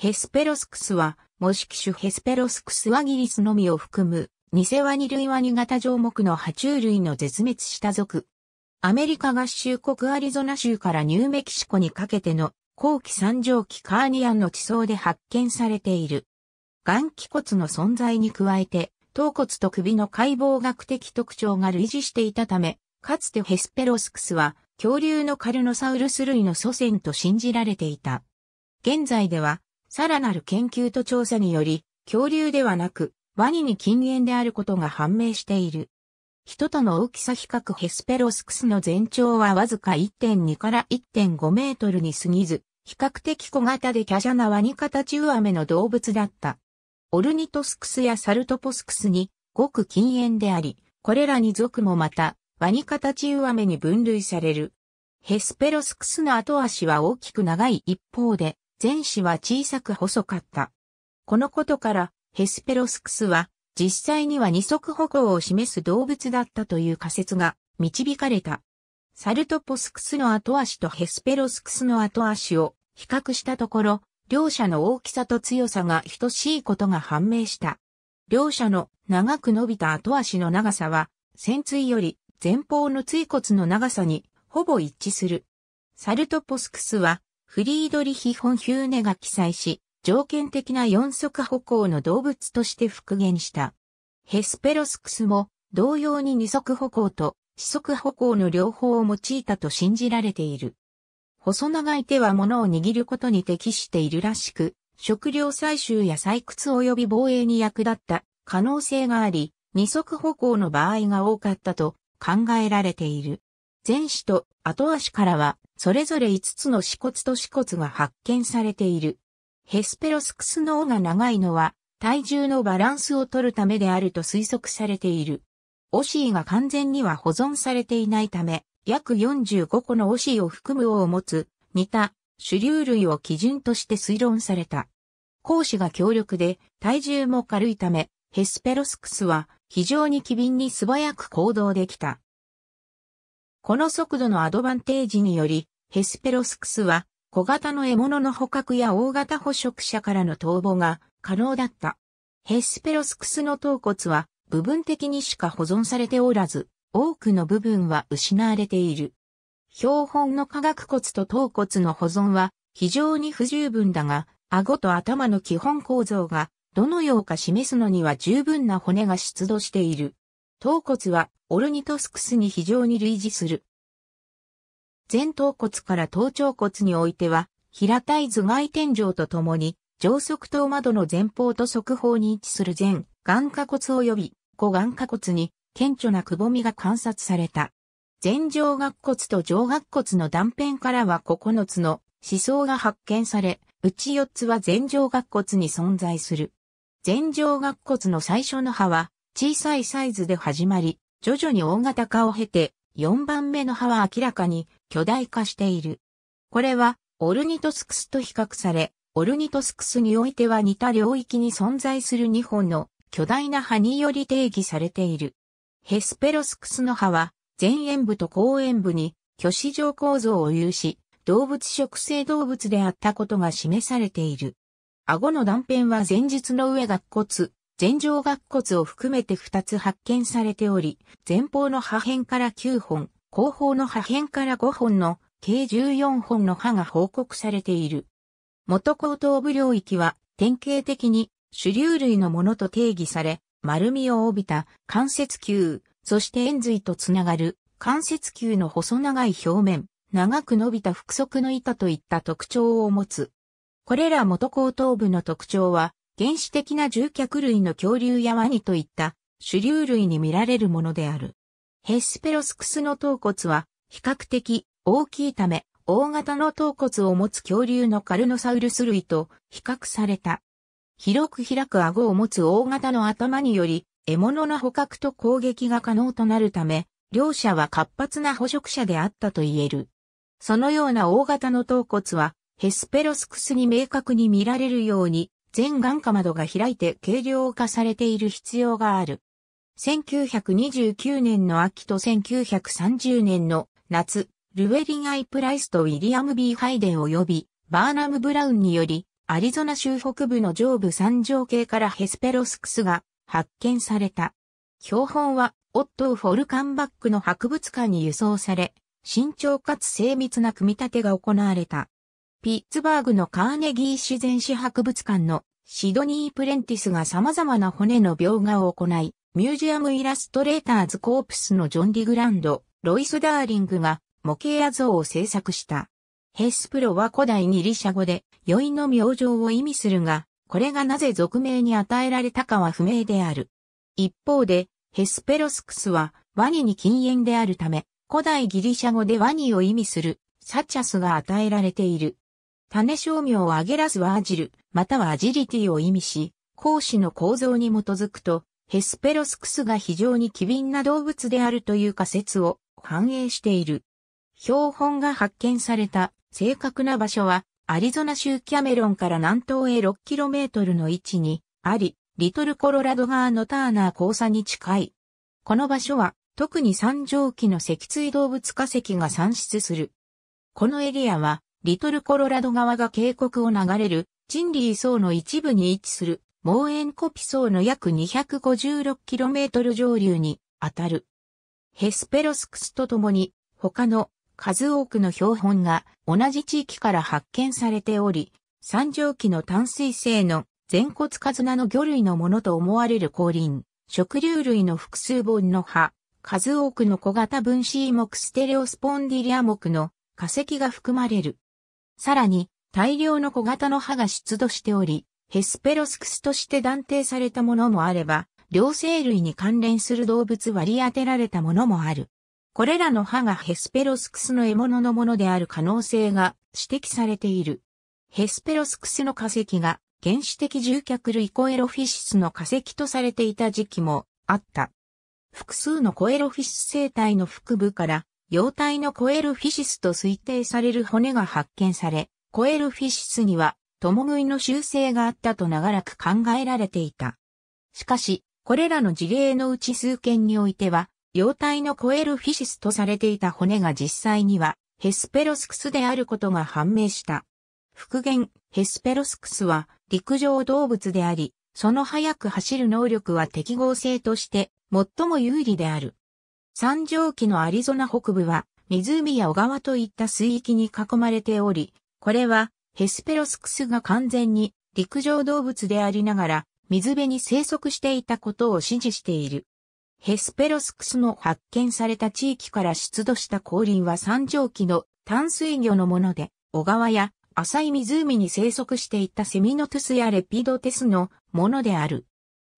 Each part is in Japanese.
ヘスペロスクスは、模式種ヘスペロスクスワギリスのみを含む、偽ワニ類ワニ型上目の爬虫類の絶滅した族。アメリカ合衆国アリゾナ州からニューメキシコにかけての後期三畳期カーニアンの地層で発見されている。眼気骨の存在に加えて、頭骨と首の解剖学的特徴が類似していたため、かつてヘスペロスクスは恐竜のカルノサウルス類の祖先と信じられていた。現在ではさらなる研究と調査により、恐竜ではなく、ワニに禁煙であることが判明している。人との大きさ比較ヘスペロスクスの全長はわずか1.2から1.5メートルに過ぎず、比較的小型で華奢なワニカタチウアメの動物だった。オルニトスクスやサルトポスクスに、ごく禁煙であり、これらに属もまた、ワニカタチウアメに分類される。ヘスペロスクスの後足は大きく長い一方で、前肢は小さく細かった。このことから、ヘスペロスクスは、実際には二足歩行を示す動物だったという仮説が導かれた。サルトポスクスの後足とヘスペロスクスの後足を比較したところ、両者の大きさと強さが等しいことが判明した。両者の長く伸びた後足の長さは、先椎より前方の椎骨の長さにほぼ一致する。サルトポスクスはフリードリヒ・フォン・ヒューネが記載し、条件的な四足歩行の動物として復元した。ヘスペロスクスも同様に二足歩行と四足歩行の両方を用いたと信じられている。細長い手は物を握ることに適しているらしく、食料採集や採掘及び防衛に役立った可能性があり、二足歩行の場合が多かったと考えられている。前肢と後足からはそれぞれ5つの死骨と死骨が発見されている。ヘスペロスクスの尾が長いのは体重のバランスを取るためであると推測されている。オシーが完全には保存されていないため、約45個のオシーを含む尾を持つ、似た種流類を基準として推論された。講師が強力で体重も軽いため、ヘスペロスクスは非常に機敏に素早く行動できた。この速度のアドバンテージにより、ヘスペロスクスは小型の獲物の捕獲や大型捕食者からの逃亡が可能だった。ヘスペロスクスの頭骨は部分的にしか保存されておらず、多くの部分は失われている。標本の化学骨と頭骨の保存は非常に不十分だが、顎と頭の基本構造がどのようか示すのには十分な骨が出土している。頭骨はオルニトスクスに非常に類似する。前頭骨から頭頂骨においては、平たい頭蓋天井とともに、上側頭窓の前方と側方に位置する前、眼下骨及び、後眼下骨に、顕著なくぼみが観察された。前上顎骨と上顎骨の断片からは9つの思想が発見され、うち4つは前上顎骨に存在する。前上顎骨の最初の歯は、小さいサイズで始まり、徐々に大型化を経て、4番目の歯は明らかに巨大化している。これは、オルニトスクスと比較され、オルニトスクスにおいては似た領域に存在する2本の巨大な歯により定義されている。ヘスペロスクスの葉は、前縁部と後縁部に虚子状構造を有し、動物食性動物であったことが示されている。顎の断片は前述の上が骨、前上顎骨を含めて2つ発見されており、前方の破片から9本、後方の破片から5本の計14本の歯が報告されている。元後頭部領域は典型的に主流類のものと定義され、丸みを帯びた関節球、そして円髄とつながる関節球の細長い表面、長く伸びた腹側の板といった特徴を持つ。これら元後頭部の特徴は、原始的な獣脚類の恐竜やワニといった主流類に見られるものである。ヘスペロスクスの頭骨は比較的大きいため、大型の頭骨を持つ恐竜のカルノサウルス類と比較された。広く開く顎を持つ大型の頭により、獲物の捕獲と攻撃が可能となるため、両者は活発な捕食者であったと言える。そのような大型の頭骨は、ヘスペロスクスに明確に見られるように、全眼下窓が開いて軽量化されている必要がある。1929年の秋と1930年の夏、ルウェリン・アイ・プライスとウィリアム・ B・ ハイデン及びバーナム・ブラウンにより、アリゾナ州北部の上部三条系からヘスペロスクスが発見された。標本は、オットー・フォルカンバックの博物館に輸送され、慎重かつ精密な組み立てが行われた。ピッツバーグのカーネギー自然史博物館のシドニー・プレンティスが様々な骨の描画を行い、ミュージアム・イラストレーターズ・コープスのジョン・ディグランド、ロイス・ダーリングが模型画像を制作した。ヘスプロは古代ギリシャ語で、酔いの明星を意味するが、これがなぜ俗名に与えられたかは不明である。一方で、ヘスペロスクスはワニに禁煙であるため、古代ギリシャ語でワニを意味するサチャスが与えられている。種商業をアゲラスはアジル、またはアジリティを意味し、講師の構造に基づくと、ヘスペロスクスが非常に機敏な動物であるという仮説を反映している。標本が発見された正確な場所は、アリゾナ州キャメロンから南東へ 6km の位置にあり、リトルコロラド川のターナー交差に近い。この場所は、特に三畳期の脊椎動物化石が産出する。このエリアは、リトルコロラド川が渓谷を流れる、チンリー層の一部に位置する、モーエンコピ層の約 256km 上流に当たる。ヘスペロスクスとともに、他の数多くの標本が同じ地域から発見されており、三畳紀の淡水性の全骨カズナの魚類のものと思われる降臨、食竜類の複数本の葉、数多くの小型分子イモクステレオスポンディリア木の化石が含まれる。さらに、大量の小型の歯が出土しており、ヘスペロスクスとして断定されたものもあれば、両生類に関連する動物割り当てられたものもある。これらの歯がヘスペロスクスの獲物のものである可能性が指摘されている。ヘスペロスクスの化石が原始的獣脚類コエロフィシスの化石とされていた時期もあった。複数のコエロフィシス生態の腹部から幼体のコエルフィシスと推定される骨が発見され、コエルフィシスには、共食いの習性があったと長らく考えられていた。しかし、これらの事例のうち数件においては、幼体のコエルフィシスとされていた骨が実際には、ヘスペロスクスであることが判明した。復元、ヘスペロスクスは陸上動物であり、その速く走る能力は適合性として最も有利である。三畳紀のアリゾナ北部は、湖や小川といった水域に囲まれており、これは、ヘスペロスクスが完全に陸上動物でありながら、水辺に生息していたことを支持している。ヘスペロスクスの発見された地域から出土した降臨は三畳紀の淡水魚のもので、小川や浅い湖に生息していたセミノトゥスやレピドテスのものである。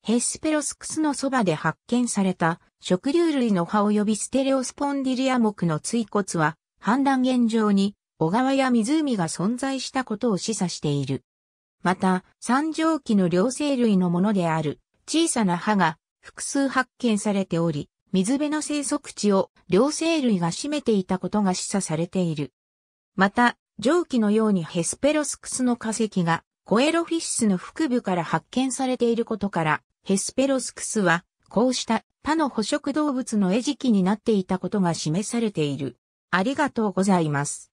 ヘスペロスクスのそばで発見された食竜類の葉及びステレオスポンディリア木の椎骨は、判断現状に小川や湖が存在したことを示唆している。また、三畳紀の両生類のものである小さな歯が複数発見されており、水辺の生息地を両生類が占めていたことが示唆されている。また、蒸気のようにヘスペロスクスの化石がコエロフィッシュの腹部から発見されていることから、ヘスペロスクスは、こうした他の捕食動物の餌食になっていたことが示されている。ありがとうございます。